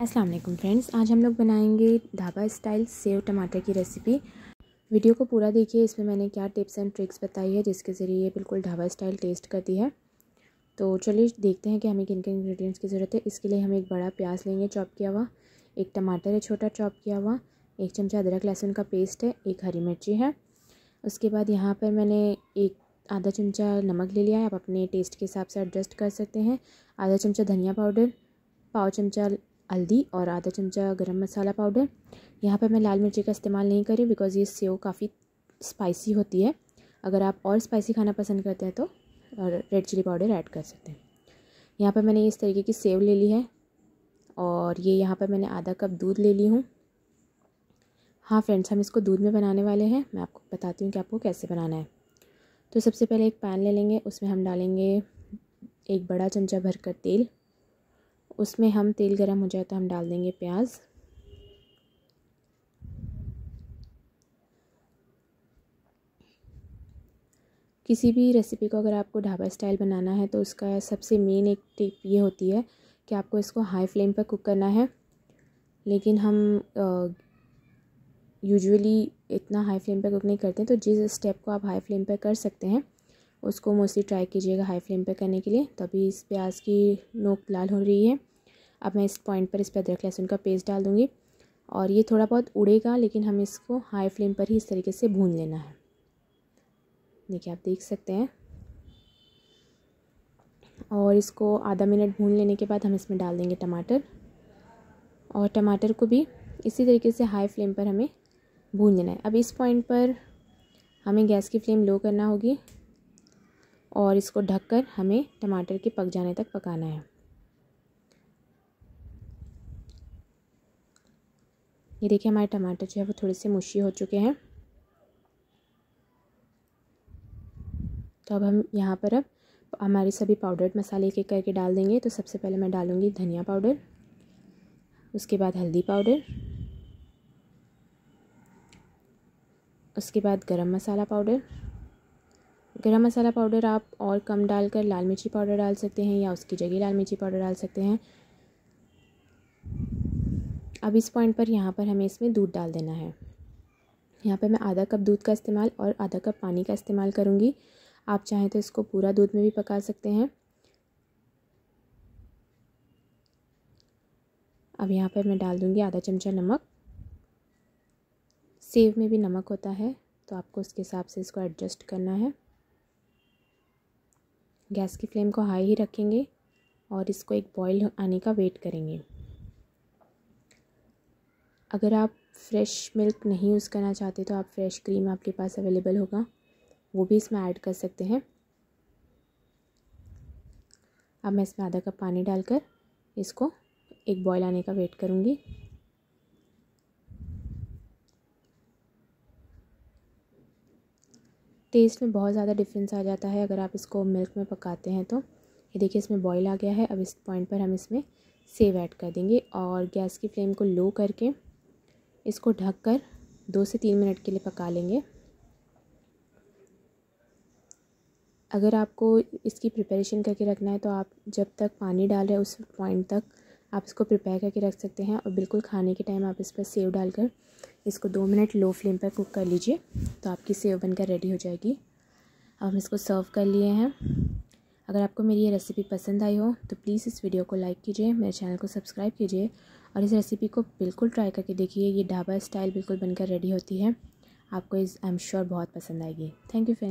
Aslam friends आज हम लोग बनाएंगे ढाबा स्टाइल सेव टमाटर की रेसिपी वीडियो को पूरा देखिए इसमें मैंने क्या टिप्स एंड ट्रिक्स बताई है जिसके ज़रिए बिल्कुल ढाबा स्टाइल टेस्ट करती है तो चलिए देखते हैं कि हमें किन किन इंग्रेडिएंट्स की ज़रूरत है इसके लिए हम एक बड़ा प्याज लेंगे चॉप किया हुआ एक टमाटर है छोटा चॉप किया हुआ एक चमचा अदरक लहसुन का पेस्ट है एक हरी मिर्ची है उसके बाद यहाँ पर मैंने एक आधा चमचा नमक ले लिया है आप अपने टेस्ट के हिसाब से एडजस्ट कर सकते हैं आधा चमचा धनिया पाउडर पाव चमचा हल्दी और आधा चमचा गरम मसाला पाउडर यहाँ पर मैं लाल मिर्ची का इस्तेमाल नहीं करी बिकॉज़ ये सेव काफ़ी स्पाइसी होती है अगर आप और स्पाइसी खाना पसंद करते हैं तो और रेड चिली पाउडर ऐड कर सकते हैं यहाँ पर मैंने इस तरीके की सेव ले ली है और ये यहाँ पर मैंने आधा कप दूध ले ली हूँ हाँ फ्रेंड्स हम इसको दूध में बनाने वाले हैं मैं आपको बताती हूँ कि आपको कैसे बनाना है तो सबसे पहले एक पैन ले लेंगे उसमें हम डालेंगे एक बड़ा चमचा भरकर तेल उसमें हम तेल गरम हो जाए तो हम डाल देंगे प्याज किसी भी रेसिपी को अगर आपको ढाबा स्टाइल बनाना है तो उसका सबसे मेन एक टिप ये होती है कि आपको इसको हाई फ्लेम पर कुक करना है लेकिन हम यूजुअली इतना हाई फ्लेम पर कुक नहीं करते तो जिस स्टेप को आप हाई फ्लेम पर कर सकते हैं उसको मोस्टली ट्राई कीजिएगा हाई फ्लेम पे करने के लिए तभी इस प्याज की नोक लाल हो रही है अब मैं इस पॉइंट पर इस पर अदरक लहसुन का पेस्ट डाल दूँगी और ये थोड़ा बहुत उड़ेगा लेकिन हमें इसको हाई फ्लेम पर ही इस तरीके से भून लेना है देखिए आप देख सकते हैं और इसको आधा मिनट भून लेने के बाद हम इसमें डाल देंगे टमाटर और टमाटर को भी इसी तरीके से हाई फ्लेम पर हमें भून लेना है अब इस पॉइंट पर हमें गैस की फ्लेम लो करना होगी और इसको ढककर हमें टमाटर के पक जाने तक पकाना है ये देखिए हमारे टमाटर जो है वो थोड़े से मुशी हो चुके हैं तो अब हम यहाँ पर अब हमारे सभी पाउडर मसाले एक एक करके डाल देंगे तो सबसे पहले मैं डालूँगी धनिया पाउडर उसके बाद हल्दी पाउडर उसके बाद गरम मसाला पाउडर गरम मसाला पाउडर आप और कम डालकर लाल मिर्ची पाउडर डाल सकते हैं या उसकी जगह लाल मिर्ची पाउडर डाल सकते हैं अब इस पॉइंट पर यहाँ पर हमें इसमें दूध डाल देना है यहाँ पर मैं आधा कप दूध का इस्तेमाल और आधा कप पानी का इस्तेमाल करूँगी आप चाहें तो इसको पूरा दूध में भी पका सकते हैं अब यहाँ पर मैं डाल दूँगी आधा चमचा नमक सेव में भी नमक होता है तो आपको उसके हिसाब से इसको एडजस्ट करना है गैस की फ्लेम को हाई ही रखेंगे और इसको एक बॉईल आने का वेट करेंगे अगर आप फ्रेश मिल्क नहीं यूज़ करना चाहते तो आप फ्रेश क्रीम आपके पास अवेलेबल होगा वो भी इसमें ऐड कर सकते हैं अब मैं इसमें आधा कप पानी डालकर इसको एक बॉयल आने का वेट करूँगी टेस्ट में बहुत ज़्यादा डिफरेंस आ जाता है अगर आप इसको मिल्क में पकाते हैं तो ये देखिए इसमें बॉईल आ गया है अब इस पॉइंट पर हम इसमें सेव ऐड कर देंगे और गैस की फ्लेम को लो करके इसको ढक कर दो से तीन मिनट के लिए पका लेंगे अगर आपको इसकी प्रिपरेशन करके रखना है तो आप जब तक पानी डाल रहे हैं उस पॉइंट तक आप इसको प्रिपेयर करके रख सकते हैं और बिल्कुल खाने के टाइम आप इस पर सेव डालकर इसको दो मिनट लो फ्लेम पर कुक कर लीजिए तो आपकी सेव बनकर रेडी हो जाएगी अब हम इसको सर्व कर लिए हैं अगर आपको मेरी ये रेसिपी पसंद आई हो तो प्लीज़ इस वीडियो को लाइक कीजिए मेरे चैनल को सब्सक्राइब कीजिए और इस रेसिपी को बिल्कुल ट्राई करके देखिए ये ढाबा स्टाइल बिल्कुल बनकर रेडी होती है आपको इस आई एम श्योर बहुत पसंद आएगी थैंक यू फ्रेंड